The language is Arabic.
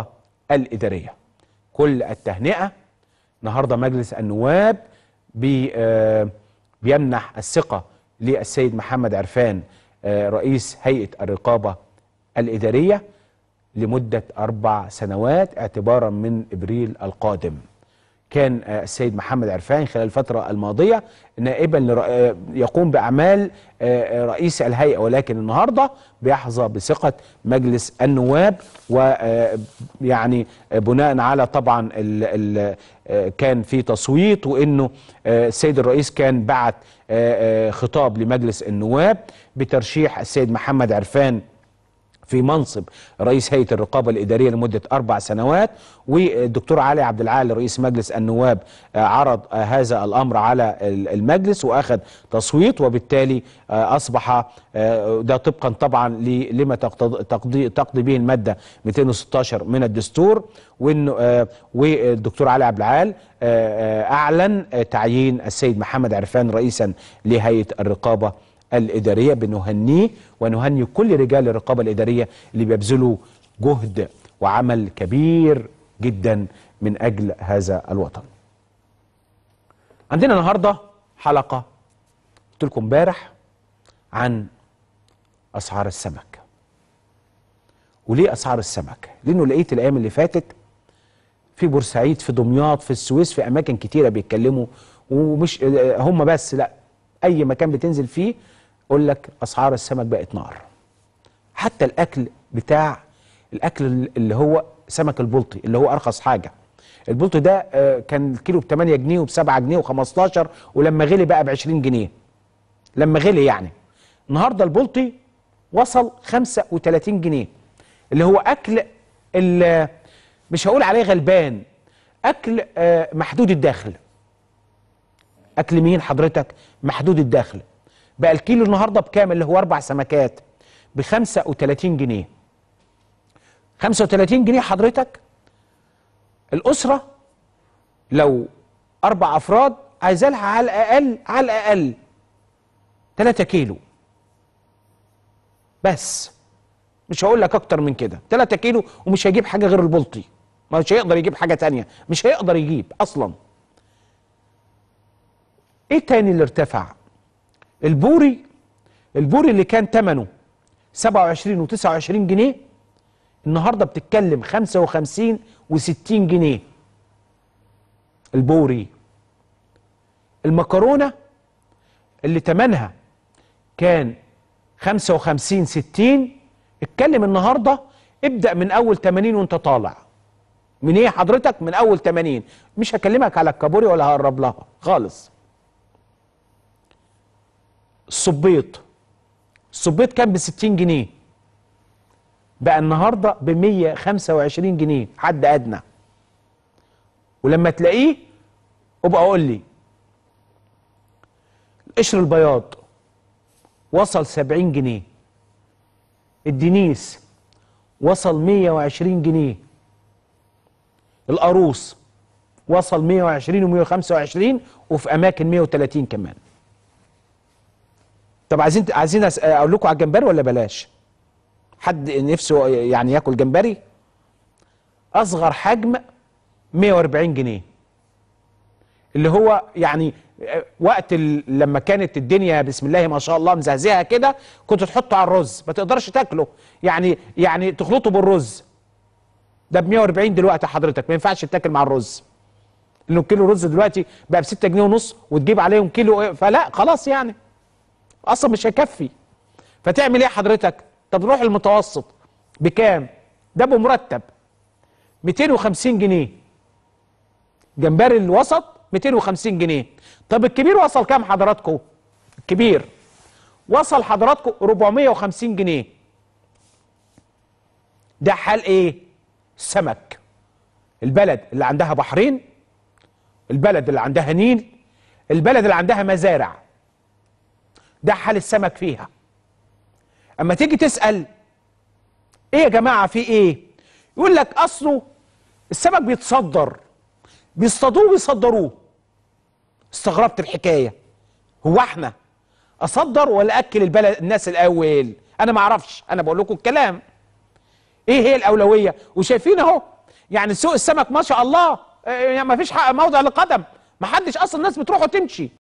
النخبة الإدارية كل التهنئة النهاردة مجلس النواب بي آه، بيمنح الثقة للسيد محمد عرفان آه، رئيس هيئة الرقابة الإدارية لمدة أربع سنوات اعتبارا من إبريل القادم كان آه، السيد محمد عرفان خلال الفترة الماضية نائبا آه، يقوم بأعمال آه، رئيس الهيئة ولكن النهاردة بيحظى بثقة مجلس النواب ويعني بناء على طبعا الـ الـ كان في تصويت وانه السيد الرئيس كان بعت خطاب لمجلس النواب بترشيح السيد محمد عرفان في منصب رئيس هيئه الرقابه الاداريه لمده اربع سنوات والدكتور علي عبد العال رئيس مجلس النواب آه، عرض آه، هذا الامر على المجلس واخذ تصويت وبالتالي آه، اصبح ده طبقا طبعا لما تقضي تقضي به الماده 216 من الدستور وان والدكتور علي عبد العال اعلن تعيين السيد محمد عرفان رئيسا لهيئه الرقابه الإدارية بنهنيه ونهني كل رجال الرقابة الإدارية اللي بيبذلوا جهد وعمل كبير جدا من أجل هذا الوطن عندنا النهاردة حلقة قلت لكم امبارح عن أسعار السمك وليه أسعار السمك لأنه لقيت الأيام اللي فاتت في بورسعيد في دمياط في السويس في أماكن كتيرة بيتكلموا ومش هم بس لا اي مكان بتنزل فيه اقول لك اسعار السمك بقت نار حتى الاكل بتاع الاكل اللي هو سمك البلطي اللي هو ارخص حاجه البلطي ده آه، كان الكيلو ب 8 جنيه وب 7 جنيه و15 ولما غلي بقى ب 20 جنيه لما غلي يعني النهارده البلطي وصل 35 جنيه اللي هو اكل مش هقول عليه غلبان اكل آه، محدود الدخل اكل مين حضرتك محدود الدخل بقى الكيلو النهارده بكام اللي هو اربع سمكات ب 35 جنيه 35 جنيه حضرتك الاسره لو اربع افراد عايزه لها على الاقل على الاقل 3 كيلو بس مش هقول لك اكتر من كده 3 كيلو ومش هيجيب حاجه غير البلطي مش هيقدر يجيب حاجه تانية مش هيقدر يجيب اصلا ايه تاني اللي ارتفع البوري البوري اللي كان ثمنه 27 و29 جنيه النهارده بتتكلم 55 و60 جنيه البوري المكرونه اللي تمنها كان 55 60 اتكلم النهارده ابدا من اول 80 وانت طالع من ايه حضرتك من اول 80 مش هكلمك على الكابوري ولا هقرب لها خالص الصبيط الصبيط كان ب 60 جنيه بقى النهارده ب 125 جنيه حد ادنى ولما تلاقيه ابقى قول لي قشر البياض وصل 70 جنيه الدنيس وصل 120 جنيه القاروص وصل 120 و125 وفي اماكن 130 كمان طب عايزين عايزين اقول لكم على الجمبري ولا بلاش حد نفسه يعني ياكل جمبري اصغر حجم 140 جنيه اللي هو يعني آه، وقت لما كانت الدنيا بسم الله ما شاء الله مزهزهه كده كنت تحطه على الرز ما تقدرش تاكله يعني يعني تخلطه بالرز ده ب 140 دلوقتي حضرتك ما ينفعش تاكل مع الرز لانه كيلو رز دلوقتي بقى ب 6 جنيه ونص وتجيب عليهم كيلو إيه؟ فلا خلاص يعني اصلا مش هيكفي فتعمل ايه حضرتك طب روح المتوسط بكام ده بمرتب 250 جنيه جمبري الوسط 250 جنيه طب الكبير وصل كام حضراتكم الكبير وصل حضراتكم 450 جنيه ده حال ايه سمك البلد اللي عندها بحرين البلد اللي عندها نيل البلد اللي عندها مزارع ده حال السمك فيها اما تيجي تسال ايه يا جماعه في ايه يقول لك اصله السمك بيتصدر بيصطادوه ويصدروه استغربت الحكايه هو احنا اصدر ولا اكل البلد الناس الاول انا ما اعرفش انا بقول لكم الكلام ايه هي الاولويه وشايفين اهو يعني سوق السمك ما شاء الله آه، يعني ما فيش حق موضع لقدم ما حدش اصلا الناس بتروح وتمشي